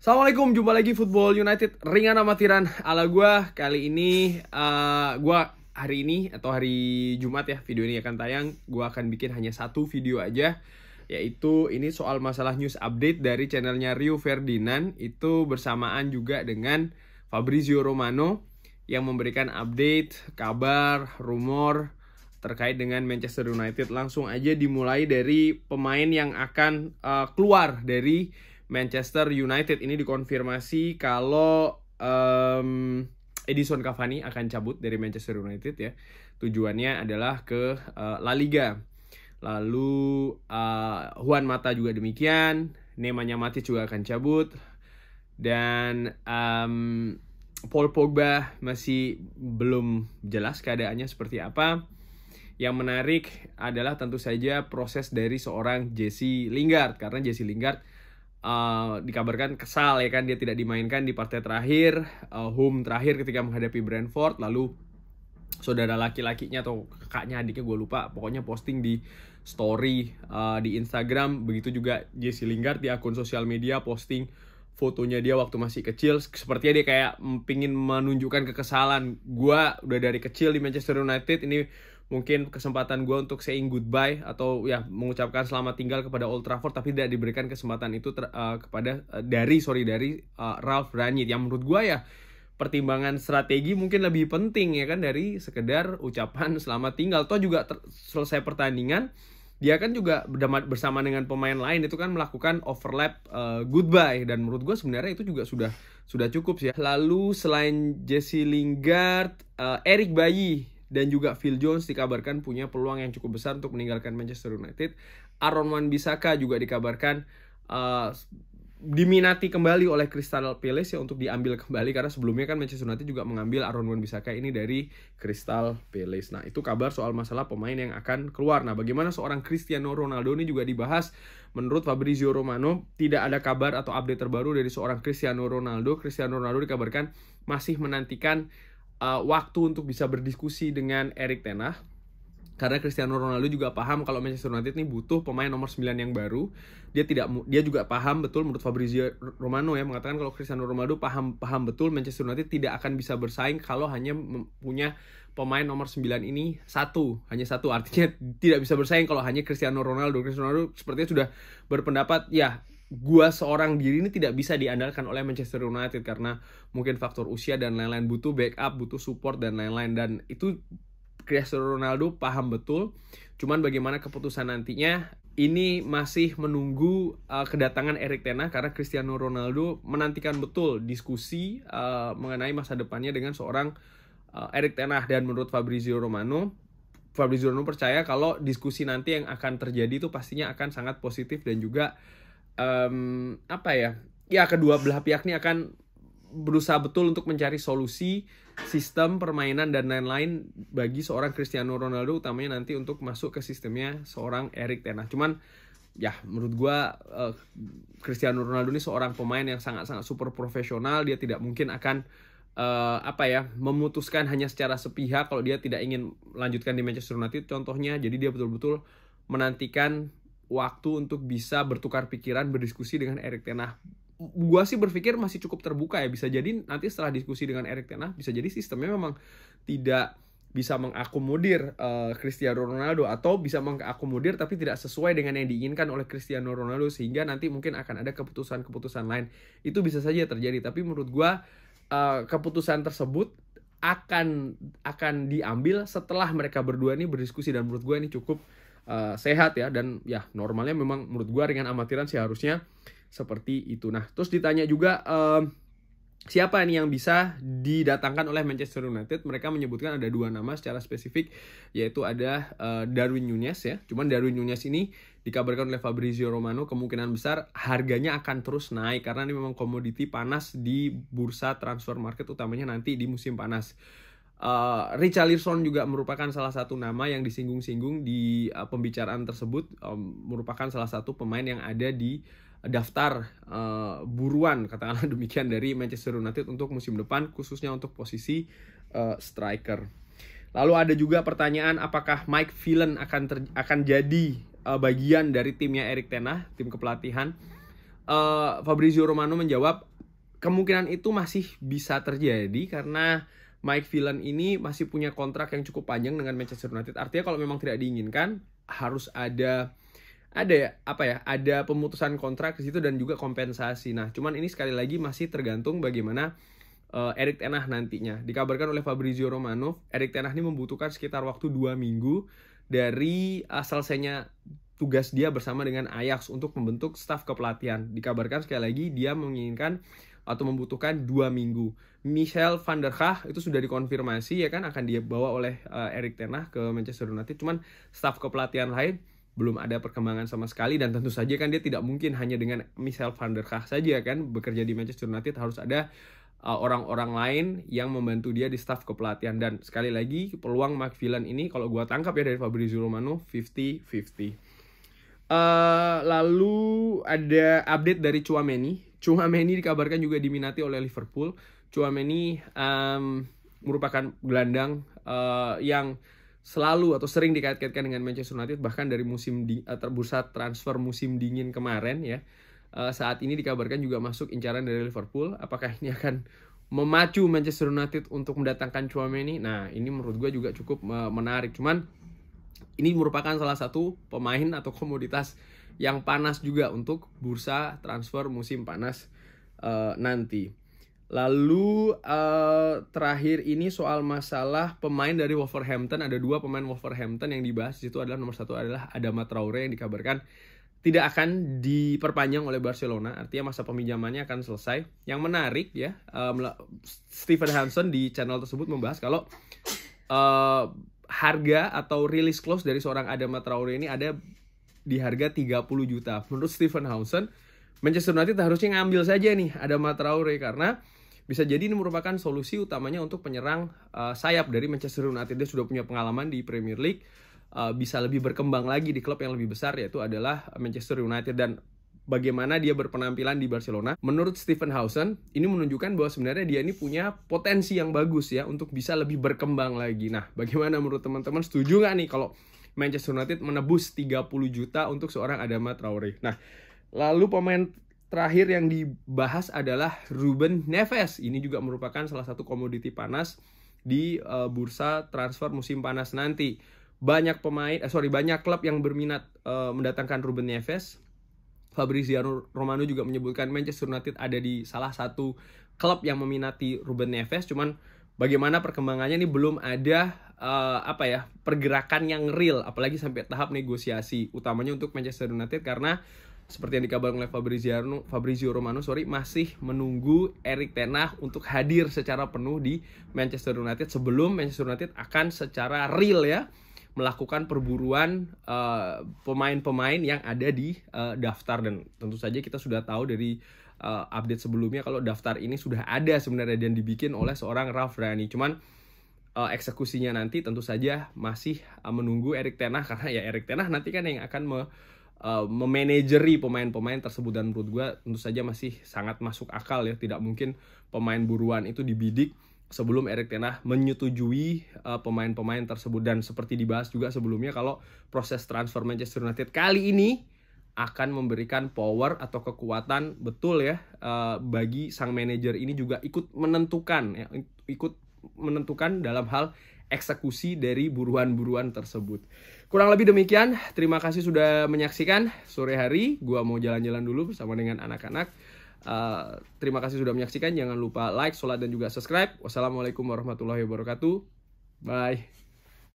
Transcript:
Assalamualaikum, jumpa lagi Football United Ringan Amatiran ala gue Kali ini, uh, eh, gue hari ini atau hari Jumat ya video ini akan tayang Gue akan bikin hanya satu video aja Yaitu ini soal masalah news update dari channelnya Rio Ferdinand Itu bersamaan juga dengan Fabrizio Romano Yang memberikan update, kabar, rumor terkait dengan Manchester United Langsung aja dimulai dari pemain yang akan uh, keluar dari Manchester United ini dikonfirmasi kalau um, Edison Cavani akan cabut dari Manchester United ya. Tujuannya adalah ke uh, La Liga. Lalu uh, Juan Mata juga demikian, Nemanya Matic juga akan cabut dan um, Paul Pogba masih belum jelas keadaannya seperti apa. Yang menarik adalah tentu saja proses dari seorang Jesse Lingard karena Jesse Lingard uh, dikabarkan kesal ya kan dia tidak dimainkan di partai terakhir uh, eh, home terakhir ketika menghadapi Brentford lalu saudara laki-lakinya atau kakaknya adiknya gue lupa pokoknya posting di story uh, di Instagram begitu juga Jesse Lingard di akun sosial media posting fotonya dia waktu masih kecil sepertinya dia kayak pingin menunjukkan kekesalan gue udah dari kecil di Manchester United ini mungkin kesempatan gue untuk saying goodbye atau ya mengucapkan selamat tinggal kepada Old Trafford tapi tidak diberikan kesempatan itu ter, uh, kepada uh, dari sorry dari uh, Ralph ranit yang menurut gue ya pertimbangan strategi mungkin lebih penting ya kan dari sekedar ucapan selamat tinggal toh juga selesai pertandingan dia kan juga bersama dengan pemain lain itu kan melakukan overlap uh, goodbye dan menurut gue sebenarnya itu juga sudah sudah cukup sih ya. lalu selain Jesse Lingard uh, Eric bayi dan juga Phil Jones dikabarkan punya peluang yang cukup besar untuk meninggalkan Manchester United. Aaron Wan-Bissaka juga dikabarkan uh, diminati kembali oleh Crystal Palace ya untuk diambil kembali karena sebelumnya kan Manchester United juga mengambil Aaron Wan-Bissaka ini dari Crystal Palace. Nah, itu kabar soal masalah pemain yang akan keluar. Nah, bagaimana seorang Cristiano Ronaldo ini juga dibahas menurut Fabrizio Romano tidak ada kabar atau update terbaru dari seorang Cristiano Ronaldo. Cristiano Ronaldo dikabarkan masih menantikan uh, waktu untuk bisa berdiskusi dengan Erik Tenah karena Cristiano Ronaldo juga paham kalau Manchester United ini butuh pemain nomor 9 yang baru. Dia tidak dia juga paham betul menurut Fabrizio Romano ya mengatakan kalau Cristiano Ronaldo paham paham betul Manchester United tidak akan bisa bersaing kalau hanya punya pemain nomor 9 ini satu, hanya satu artinya tidak bisa bersaing kalau hanya Cristiano Ronaldo. Cristiano Ronaldo sepertinya sudah berpendapat ya gua seorang diri ini tidak bisa diandalkan oleh Manchester United karena mungkin faktor usia dan lain-lain butuh backup, butuh support dan lain-lain dan itu Cristiano Ronaldo paham betul. Cuman bagaimana keputusan nantinya ini masih menunggu uh, kedatangan Erik Tena karena Cristiano Ronaldo menantikan betul diskusi uh, mengenai masa depannya dengan seorang uh, Erik Tenah dan menurut Fabrizio Romano Fabrizio Romano percaya kalau diskusi nanti yang akan terjadi itu pastinya akan sangat positif dan juga um, apa ya ya kedua belah pihak ini akan berusaha betul untuk mencari solusi sistem permainan dan lain-lain bagi seorang Cristiano Ronaldo utamanya nanti untuk masuk ke sistemnya seorang Erik Ten Hag. Cuman ya menurut gue uh, Cristiano Ronaldo ini seorang pemain yang sangat-sangat super profesional dia tidak mungkin akan uh, apa ya memutuskan hanya secara sepihak kalau dia tidak ingin lanjutkan di Manchester United contohnya jadi dia betul-betul menantikan waktu untuk bisa bertukar pikiran, berdiskusi dengan Erik Tenah. Gua sih berpikir masih cukup terbuka ya. Bisa jadi nanti setelah diskusi dengan Erik Tenah, bisa jadi sistemnya memang tidak bisa mengakomodir uh, Cristiano Ronaldo atau bisa mengakomodir tapi tidak sesuai dengan yang diinginkan oleh Cristiano Ronaldo sehingga nanti mungkin akan ada keputusan-keputusan lain itu bisa saja terjadi tapi menurut gua uh, keputusan tersebut akan akan diambil setelah mereka berdua ini berdiskusi dan menurut gue ini cukup uh, sehat ya dan ya normalnya memang menurut gua ringan amatiran sih harusnya seperti itu. Nah, terus ditanya juga um, siapa ini yang bisa didatangkan oleh Manchester United? Mereka menyebutkan ada dua nama secara spesifik yaitu ada uh, Darwin Nunez ya. Cuman Darwin Nunez ini dikabarkan oleh Fabrizio Romano kemungkinan besar harganya akan terus naik karena ini memang komoditi panas di bursa transfer market utamanya nanti di musim panas. Uh, Richarlison juga merupakan salah satu nama yang disinggung-singgung di uh, pembicaraan tersebut um, merupakan salah satu pemain yang ada di daftar uh, buruan katakanlah demikian dari Manchester United untuk musim depan khususnya untuk posisi uh, striker. Lalu ada juga pertanyaan apakah Mike Phelan akan ter, akan jadi uh, bagian dari timnya Erik Tenah, tim kepelatihan. Uh, Fabrizio Romano menjawab kemungkinan itu masih bisa terjadi karena Mike Villan ini masih punya kontrak yang cukup panjang dengan Manchester United. Artinya kalau memang tidak diinginkan harus ada ada ya apa ya ada pemutusan kontrak di situ dan juga kompensasi. Nah, cuman ini sekali lagi masih tergantung bagaimana uh, Erik Tenah nantinya. Dikabarkan oleh Fabrizio Romano, Erik Tenah ini membutuhkan sekitar waktu dua minggu dari uh, selesainya tugas dia bersama dengan Ajax untuk membentuk staf kepelatihan. Dikabarkan sekali lagi dia menginginkan atau membutuhkan dua minggu. Michel van der Gaag itu sudah dikonfirmasi ya kan akan dibawa oleh uh, Erik Ten Hag ke Manchester United. Cuman staff kepelatihan lain belum ada perkembangan sama sekali dan tentu saja kan dia tidak mungkin hanya dengan Michel van der Gaag saja ya kan bekerja di Manchester United harus ada eh, orang-orang uh, lain yang membantu dia di staff kepelatihan dan sekali lagi peluang Villan ini kalau gua tangkap ya dari Fabrizio Romano 50-50. Uh, eh, lalu ada update dari Chuameni Chouameni dikabarkan juga diminati oleh Liverpool. Chouameni um, merupakan gelandang uh, yang selalu atau sering dikait-kaitkan dengan Manchester United bahkan dari musim di, uh, transfer musim dingin kemarin ya. Uh, saat ini dikabarkan juga masuk incaran dari Liverpool. Apakah ini akan memacu Manchester United untuk mendatangkan Chouameni? Nah, ini menurut gue juga cukup uh, menarik. Cuman ini merupakan salah satu pemain atau komoditas yang panas juga untuk bursa transfer musim panas uh, nanti. Lalu uh, terakhir ini soal masalah pemain dari Wolverhampton ada dua pemain Wolverhampton yang dibahas itu adalah nomor satu adalah Adama Traore yang dikabarkan tidak akan diperpanjang oleh Barcelona artinya masa peminjamannya akan selesai. Yang menarik ya uh, eh, Stephen Hansen di channel tersebut membahas kalau uh, harga atau release clause dari seorang Adama Traore ini ada di harga 30 juta. Menurut Stephen Hausen, Manchester United harusnya ngambil saja nih ada Matraore karena bisa jadi ini merupakan solusi utamanya untuk penyerang uh, sayap dari Manchester United. Dia sudah punya pengalaman di Premier League, uh, bisa lebih berkembang lagi di klub yang lebih besar yaitu adalah Manchester United dan bagaimana dia berpenampilan di Barcelona. Menurut Stephen Hausen, ini menunjukkan bahwa sebenarnya dia ini punya potensi yang bagus ya untuk bisa lebih berkembang lagi. Nah, bagaimana menurut teman-teman? Setuju nggak nih kalau Manchester United menebus 30 juta untuk seorang Adama Traore. Nah, lalu pemain terakhir yang dibahas adalah Ruben Neves. Ini juga merupakan salah satu komoditi panas di uh, bursa transfer musim panas nanti. Banyak pemain, eh, sorry banyak klub yang berminat uh, mendatangkan Ruben Neves. Fabrizio Romano juga menyebutkan Manchester United ada di salah satu klub yang meminati Ruben Neves, cuman bagaimana perkembangannya ini belum ada uh, apa ya pergerakan yang real apalagi sampai tahap negosiasi utamanya untuk Manchester United karena seperti yang dikabarkan oleh Fabrizio, Fabrizio Romano sorry masih menunggu Erik Tenah untuk hadir secara penuh di Manchester United sebelum Manchester United akan secara real ya melakukan perburuan eh, pemain-pemain uh, yang ada di uh, daftar dan tentu saja kita sudah tahu dari uh, update sebelumnya kalau daftar ini sudah ada sebenarnya dan dibikin oleh seorang Ralph Rani. Cuman uh, eksekusinya nanti tentu saja masih uh, menunggu Erik Tenah karena ya Erik Tenah nanti kan yang akan me, uh, memanajeri pemain-pemain tersebut dan menurut gue tentu saja masih sangat masuk akal ya tidak mungkin pemain buruan itu dibidik sebelum Erik Tenah menyetujui pemain pemain-pemain tersebut dan seperti dibahas juga sebelumnya kalau proses transfer Manchester United kali ini akan memberikan power atau kekuatan betul ya eh, bagi sang manajer ini juga ikut menentukan ya ikut menentukan dalam hal eksekusi dari buruan-buruan tersebut. Kurang lebih demikian, terima kasih sudah menyaksikan sore hari. Gua mau jalan-jalan dulu bersama dengan anak-anak. Eh, terima kasih sudah menyaksikan. Jangan lupa like, sholat, dan juga subscribe. Wassalamualaikum warahmatullahi wabarakatuh. Bye.